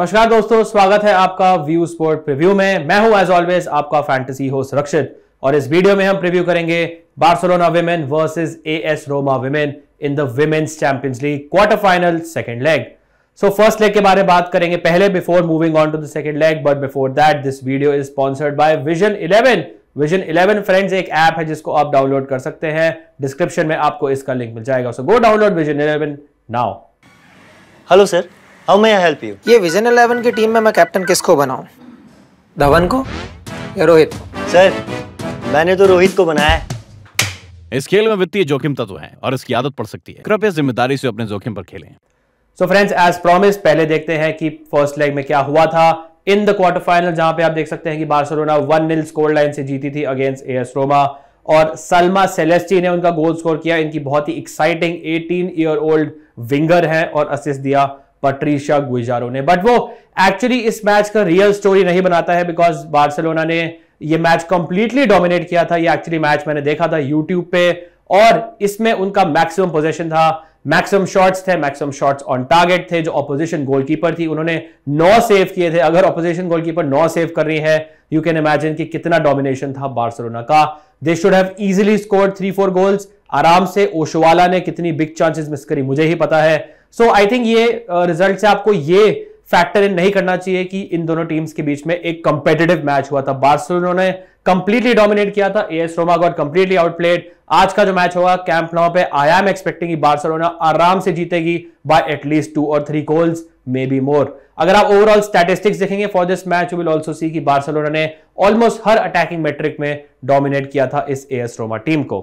नमस्कार दोस्तों स्वागत है आपका व्यू स्पोर्ट प्रीव्यू में मैं हूं एज ऑलवेज आपका फैंटेसी हो सुरक्षित और इस वीडियो में हम प्रीव्यू करेंगे Barcelona women versus AS Roma women in the women's Champions League quarter final second leg so first leg के बारे में बात करेंगे पहले before moving on to the second leg but before that this video is sponsored by Vision Eleven Vision Eleven friends एक app है जिसको आप डाउनलोड कर सकते हैं डिस्क्रिप्शन में आपको इसका लिंक मिल जाएगा so go download Vision Eleven now hello sir how may I help you ये विजन 11 की टीम में मैं कैप्टन किसको बनाऊं धवन को या रोहित सर मैंने तो रोहित को बनाया है इस खेल में वित्तीय जोखिम तत्व है और इसकी आदत पड़ सकती है कृपया जिम्मेदारी से अपने जोखिम पर खेलें सो फ्रेंड्स एज प्रॉमिस पहले देखते हैं कि फर्स्ट लेग में क्या हुआ था इन द क्वार्टर फाइनल जहां पे आप देख सकते हैं कि Barcelona one nil score line से जीती थी अगेंस्ट एएस रोमा और सलमा सेलेस्टी ने उनका गोल स्कोर किया इनकी बहुत ही एक्साइटिंग 18 ईयर ओल्ड विंगर है और असिस्ट दिया पट्रीशा गुजारो ने बट वो एक्चुअली इस मैच का रियल स्टोरी नहीं बनाता है बिकॉज बार्सिलोना ने ये मैच कंप्लीटली डोमिनेट किया था ये एक्चुअली मैच मैंने देखा था यूट्यूब पे और इसमें उनका मैक्सिमम पोजीशन था मैक्सिमम शॉट्स थे मैक्सिमम शॉट्स ऑन टारगेट थे जो ऑपोजिशन गोलकीपर थी उन्होंने नौ सेव किए थे अगर ऑपोजिशन गोलकीपर नौ सेव कर रही है यू कैन इमेजिन कि कितना डोमिनेशन था बार्सिलोना का they should have easily score three four goals आराम से ओशोवाला ने कितनी बिग चांसेस मिस करी मुझे ही पता है सो आई थिंक ये रिजल्ट uh, से आपको ये फैक्टर इन नहीं करना चाहिए कि इन दोनों टीम्स के बीच में एक कंपेटेटिव मैच हुआ था बार्सिलोना ने कंप्लीटली डोमिनेट किया था AS Roma got completely outplayed आज का जो मैच होगा कैंप नाउ पे आई एम एक्सपेक्टिंग कि बार्सिलोना आराम से जीतेगी बाय एटलीस्ट टू और three goals maybe more अगर आप ओवरऑल स्टैटिस्टिक्स देखेंगे for this match you will also see कि बार्सिलोना ने ऑलमोस्ट हर अटैकिंग मेट्रिक में डोमिनेट किया था इस एएस रोमा टीम को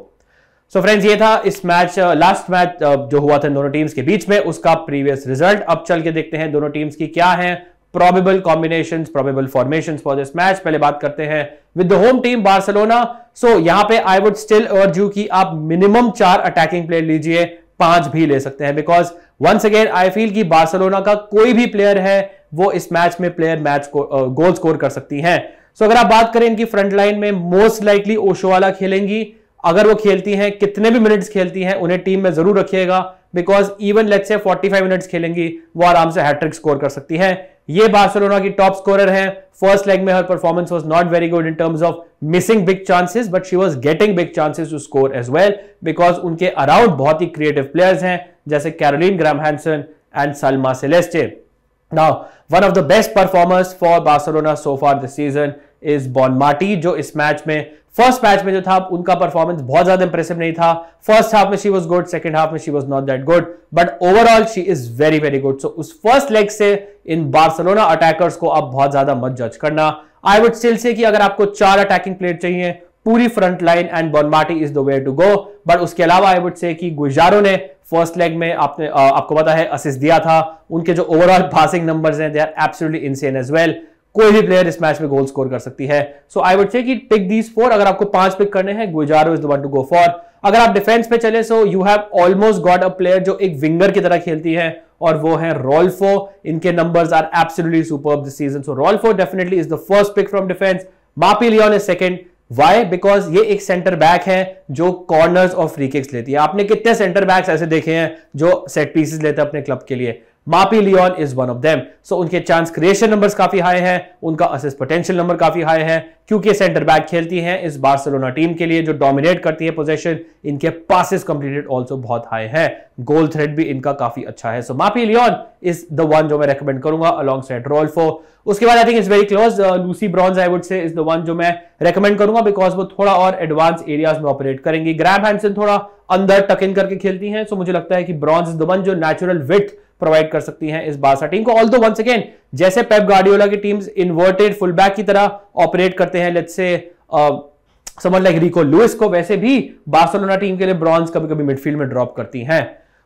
सो so फ्रेंड्स ये था इस मैच लास्ट मैच जो हुआ था दोनों टीम्स के बीच में उसका प्रीवियस रिजल्ट अब चल के देखते हैं दोनों टीम्स की क्या है probable combination probable formation for this match पहले बात करते हैं with the home team Barcelona so यहां पे I would still urge you कि आप मिनिमम चार अटैकिंग प्लेयर लीजिए पांच भी ले सकते हैं because once again I feel कि बार्सिलोना का कोई भी प्लेयर है वो इस मैच में प्लेयर मैच को गोल uh, स्कोर कर सकती हैं सो so, अगर आप बात करें इनकी फ्रंट लाइन में मोस्ट लाइकली ओशोवाला खेलेंगी अगर वो खेलती हैं कितने भी मिनट्स खेलती हैं उन्हें टीम में जरूर रखिएगा because even let's say 45 minutes खेलेंगी वो आराम से हैट्रिक स्कोर कर सकती हैं ये बार्सिलोना की टॉप स्कोरर हैं फर्स्ट लेग में her performance was not very good in terms of missing big chances but she was getting big chances to score as well because उनके अराउंड बहुत ही क्रिएटिव प्लेयर्स हैं जैसे Caroline Graham Hansen and Salma Celeste now one of the best performers for Barcelona so far this season is Bonmati जो इस match में first match में जो था उनका परफॉर्मेंस बहुत ज्यादा इंप्रेसिव नहीं था फर्स्ट हाफ में she was good second half में she was not that good but overall she is very very good so उस फर्स्ट लेग से इन बार्सलोना अटैकर्स को आप बहुत ज्यादा मत जज करना आई वुड स्टिल से कि अगर आपको चार अटैकिंग प्लेयर चाहिए पूरी front line and Bonmati is the way to go but उसके अलावा आई वुड से कि गुजारो ने फर्स्ट लेग में आपने आपको पता है असिस्ट दिया था उनके जो ओवरऑल पासिंग नंबर्स हैं they are absolutely insane as well कोई भी प्लेयर इस मैच में गोल स्कोर कर सकती है so I would say pick these four अगर आपको पांच पिक करने हैं Guijarro is the one to go for अगर आप डिफेंस पे चले so you have almost got a player जो एक विंगर की तरह खेलती है और वो है रोल्फो इनके numbers are absolutely super this season so Rolfo definitely is the first pick from defence Mapi Leon is second why because ये एक सेंटर बैक है जो कॉर्नर्स और फ्री किक्स लेती है आपने कितने सेंटर बैक्स ऐसे देखे हैं जो सेट पीसेस लेते हैं अपने क्लब के लिए Mapi Leon is one of them so उनके चांस क्रिएशन नंबर्स काफी हाई है उनका असिस्ट पोटेंशियल नंबर काफी हाई है क्योंकि सेंटर बैक खेलती हैं इस बार्सिलोना टीम के लिए जो डोमिनेट करती है पोजेशन इनके पासिस कंप्लीटेड ऑल्सो बहुत हाई है गोल थ्रेड भी इनका काफी अच्छा है सो मापी लियोन इज द वन जो मैं रेकमेंड करूंगा अलॉन्ग सेट रोल्फो उसके बाद I think it's very close Lucy Bronze I would say is the one जो मैं रेकमेंड करूंगा बिकॉज वो थोड़ा और एडवांस एरियाज में ऑपरेट करेंगी ग्रैम हैंडसन थोड़ा अंदर टक इन करके खेलती हैं सो so मुझे लगता है कि ब्रॉन्ज इज द वन जो नेचुरल विथ प्रोवाइड कर सकती हैं इस बासा टीम को ऑल दो वंस अगेन जैसे पेप गार्डियोला की टीम्स इन्वर्टेड फुलबैक की तरह ऑपरेट करते हैं लेट से समझ लाइक रिको लुइस को वैसे भी बार्सोलोना टीम के लिए ब्रॉन्ज कभी कभी मिडफील्ड में ड्रॉप करती हैं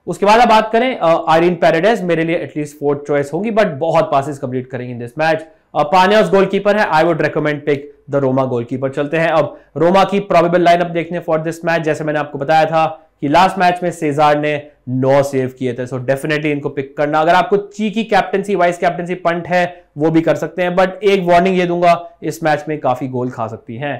उसके बाद अब बात करें आयरिन पैराडाइज मेरे लिए एटलीस्ट फोर्थ चॉइस होगी बट बहुत पासिस कंप्लीट करेंगे इन दिस मैच पानिया उस गोलकीपर है I would recommend pick the Roma goalkeeper चलते हैं अब रोमा की प्रॉबेबल लाइनअप देखने फॉर दिस मैच जैसे मैंने आपको बताया था कि लास्ट मैच में सेजार ने नौ सेव किए थे सो डेफिनेटली इनको पिक करना अगर आपको ची की कैप्टनसी वाइस कैप्टनसी पंट है वो भी कर सकते हैं बट एक वार्निंग ये दूंगा इस मैच में काफी गोल खा सकती हैं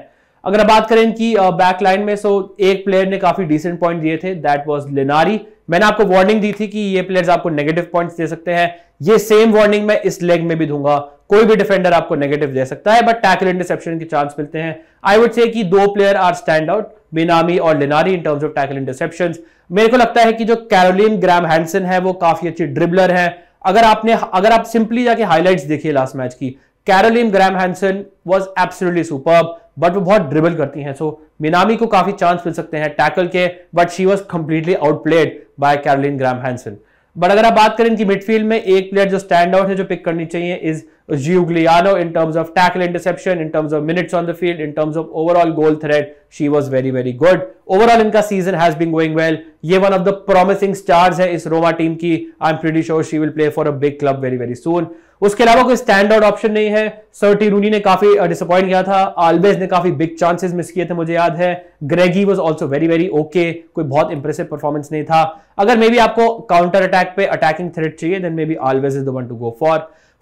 अगर बात करें इनकी बैक लाइन में सो एक प्लेयर ने काफी डिसेंट पॉइंट दिए थे दैट वाज लेनारी मैंने आपको वार्निंग दी थी कि ये प्लेयर्स आपको नेगेटिव पॉइंट्स दे सकते हैं ये सेम वार्निंग मैं इस लेग में भी दूंगा कोई भी डिफेंडर आपको नेगेटिव दे सकता है बट टैकल इंटरसेप्शन के चांस मिलते हैं आई वुड से कि दो प्लेयर आर स्टैंड आउट बिनामी और Linari in terms of tackle interception मेरे को लगता है कि जो कैरोलिन ग्राम हैंसन है वो काफी अच्छी ड्रिबलर है अगर आपने अगर आप सिंपली जाके हाईलाइट्स देखिए लास्ट मैच की Caroline Graham Hansen was absolutely super but वो बहुत ड्रिबल करती हैं सो so, मिनामी को काफी चांस मिल सकते हैं टैकल के but she was completely outplayed by Caroline Graham Hansen but अगर आप बात करें इनकी मिडफील्ड में एक प्लेयर जो स्टैंड आउट है जो पिक करनी चाहिए is Giugliano in terms of tackle interception, in terms of minutes on the field, in terms of overall goal threat. She was very, very good. Overall, इनका season has been going well. ये one of the promising stars है इस Roma team की. I'm pretty sure she will play for a big club very, very soon. उसके अलावा कोई stand option नहीं है सर्टी रूनी ने काफी disappoint किया था Alves ने काफी big chances miss किए थे मुझे याद है Gregi was also very very okay. कोई बहुत impressive performance नहीं था अगर maybe आपको counter attack पे attacking threat चाहिए then maybe Alves is the one to go for.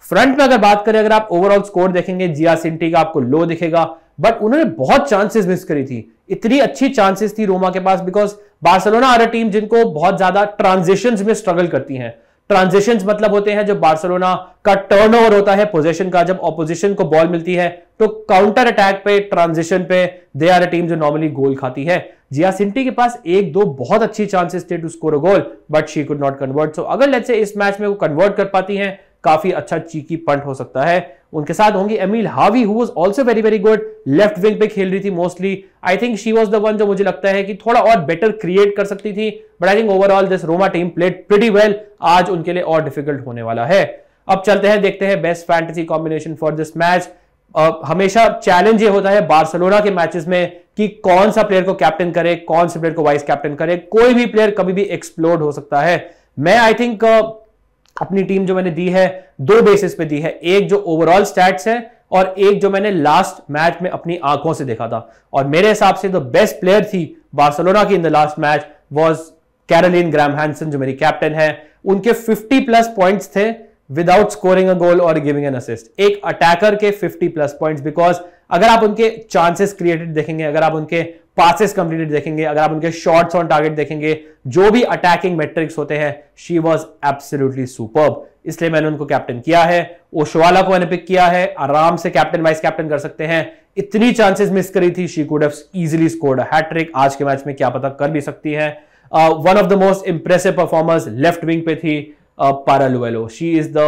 Front में अगर बात करें अगर आप ओवरऑल स्कोर देखेंगे जिया सिंटी का आपको लो दिखेगा बट उन्होंने बहुत चांसेस मिस करी थी इतनी अच्छी चांसेस थी रोमा के पास बिकॉज बार्सिलोना आर टीम जिनको बहुत ज्यादा ट्रांजिशन में स्ट्रगल करती है ट्रांजेक्शन मतलब होते हैं जो बार्सिलोना का टर्नओवर होता है पोजिशन का जब ऑपोजिशन को बॉल मिलती है तो काउंटर अटैक पे ट्रांजिशन पे दे आर ए टीम जो नॉर्मली गोल खाती है जिया सिंटी के पास एक दो बहुत अच्छी चांसेस थे to score a goal but she could not convert so अगर लेट्स से इस मैच में वो कन्वर्ट कर पाती हैं काफी अच्छा चीकी पंट हो सकता है उनके साथ होंगी Emilie Haavi who also very very good left wing पे खेल रही थी mostly I think she was the one जो मुझे लगता है कि थोड़ा और बेटर क्रिएट कर सकती थी but I think overall this Roma team played pretty well आज उनके लिए और डिफिकल्ट होने वाला है अब चलते हैं देखते हैं best fantasy combination for this match हमेशा चैलेंज ये होता है बार्सलोना के मैचेस में कि कौन सा प्लेयर को कैप्टन करे कौन से प्लेयर को वाइस कैप्टन करे कोई भी प्लेयर कभी भी एक्सप्लोड हो सकता है मैं आई थिंक uh, अपनी टीम जो मैंने दी है दो बेसिस पे दी है एक जो ओवरऑल स्टैट्स है और एक जो मैंने लास्ट मैच में अपनी आंखों से देखा था और मेरे हिसाब से द बेस्ट प्लेयर थी बार्सिलोना की in the last match was Caroline Graham Hansen जो मेरी कैप्टन है उनके 50 प्लस पॉइंट्स थे विदाउट स्कोरिंग अ गोल और गिविंग एन असिस्ट एक अटैकर के 50 प्लस पॉइंट्स बिकॉज अगर आप उनके चांसेस क्रिएटेड देखेंगे अगर आप उनके पासिस कंप्लीटेड देखेंगे अगर आप उनके शॉर्ट्स ऑन टारगेट देखेंगे जो भी अटैकिंग मेट्रिक्स होते हैं शी वॉज एब्सोल्युटली सुपर इसलिए मैंने उनको कैप्टन किया है ओशवाला को मैंने पिक किया है आराम से कैप्टन वाइस कैप्टन कर सकते हैं इतनी चांसेस मिस करी थी she could easily score scored hattrick आज के मैच में क्या पता कर भी सकती है one of the most impressive performers left wing पे थी Paralluelo she is the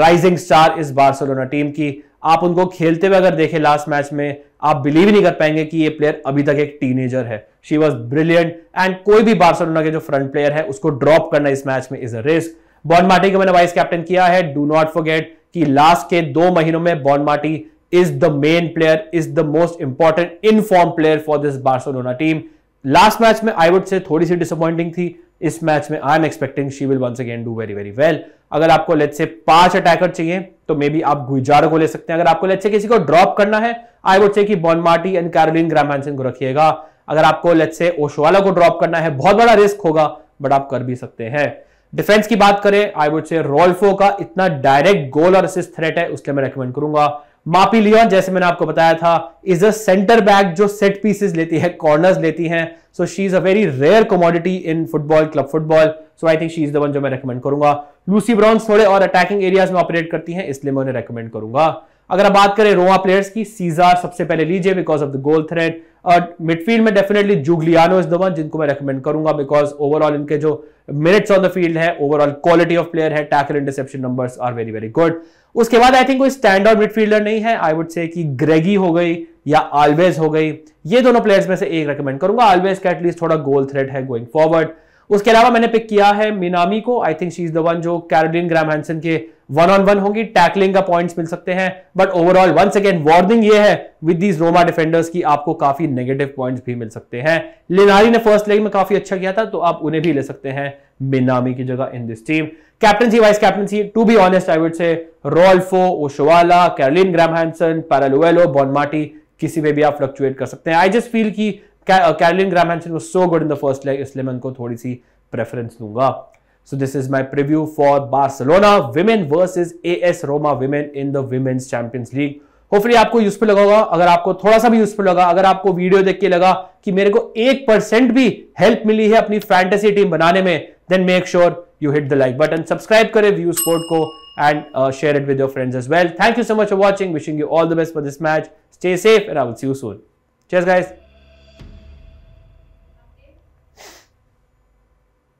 rising star इस बार्सोलोना टीम की आप उनको खेलते हुए अगर देखें लास्ट मैच में आप बिलीव नहीं कर पाएंगे कि ये प्लेयर अभी तक एक टीनेजर है शी वॉज ब्रिलियंट एंड कोई भी बार्सोलोना के जो फ्रंट प्लेयर है उसको ड्रॉप करना इस मैच में is a risk Bonmati को मैंने वाइस कैप्टन किया है डू नॉट फोरगेट कि लास्ट के दो महीनों में Bonmati is the main player is the most important inform player for this Barcelona team last match में आई वुड से थोड़ी सी डिसअपॉइंटिंग थी इस मैच में I am expecting she will once again do very very well अगर आपको late से पांच अटैकर चाहिए तो मे बी आप गुजार को ले सकते हैं अगर आपको लेट से किसी को ड्रॉप करना है आई वुड से कि बॉनमार्टी एंड कैरोलिन ग्रामहैंसन को रखिएगा अगर आपको लेट से ओशवाला को ड्रॉप करना है बहुत बड़ा रिस्क होगा बट आप कर भी सकते हैं डिफेंस की बात करें आई वुड से रोल्फो का इतना डायरेक्ट गोल और असिस्ट थ्रेट है उसके मैं रेकमेंड करूंगा मापी लियोन जैसे मैंने आपको बताया था इज अ सेंटर बैक जो सेट पीसेस लेती है कॉर्नर्स लेती हैं so she is a very rare commodity in football club football so I think she is the one जो मैं रेकमेंड करूंगा लूसी ब्राउन थोड़े और अटैकिंग एरियाज में ऑपरेट करती हैं इसलिए मैं उन्हें रेकमेंड करूंगा अगर आप बात करें रोवा प्लेयर्स की सीजार सबसे पहले लीजिए because of the goal threat midfield में definitely Giugliano is the one जिनको मैं रेकमेंड करूंगा बिकॉज ओवरऑल इनके जो मिनट्स ऑन द फील्ड है ओवरऑल क्वालिटी ऑफ प्लेयर है tackle interception numbers are very very good उसके बाद आई थिंक कोई स्टैंड आउट मिडफील्डर नहीं है आई वुड से कि ग्रेगी हो गई या आलवेज हो गई ये दोनों प्लेयर्स में से एक रेकमेंड करूंगा आलवेज का एटलीस्ट थोड़ा गोल थ्रेड है गोइंग फॉरवर्ड उसके अलावा मैंने पिक किया है मिनामी को I think she is the one जो कैरोडिन ग्राम हैंसन के वन ऑन वन होंगी टैकलिंग का पॉइंट्स मिल सकते हैं but overall one second warning ये है विद दीज रोमा डिफेंडर्स की आपको काफी नेगेटिव पॉइंट्स भी मिल सकते हैं लिनारी ने फर्स्ट लेग में काफी अच्छा किया था तो आप उन्हें भी ले सकते हैं मिनामी की जगह in this team captaincy vice captaincy to be honest I would say Rolfo ओशोवाला Caroline Graham Hansen पैरालुएलो बॉनमाटी किसी में भी आप फ्लक्चुएट कर सकते हैं आई जस्ट फील की कैरोलिन ग्रामैंसन वो so good in the first leg इसलिए मैं उनको थोड़ी सी प्रेफरेंस दूंगा so this is my preview for Barcelona women A S Roma women in the women's Champions League hopefully आपको यूजफुल लगा होगा अगर आपको थोड़ा सा भी यूजफुल लगा अगर आपको वीडियो देख के लगा कि मेरे को एक परसेंट भी हेल्प मिली है अपनी फैंटेसी टीम बनाने में then make sure you hit the like button subscribe करें व्यू स्पोर्ट को and share it with your friends as well thank you so much for watching wishing you all the best for this match stay safe and I will see you soon चेस guys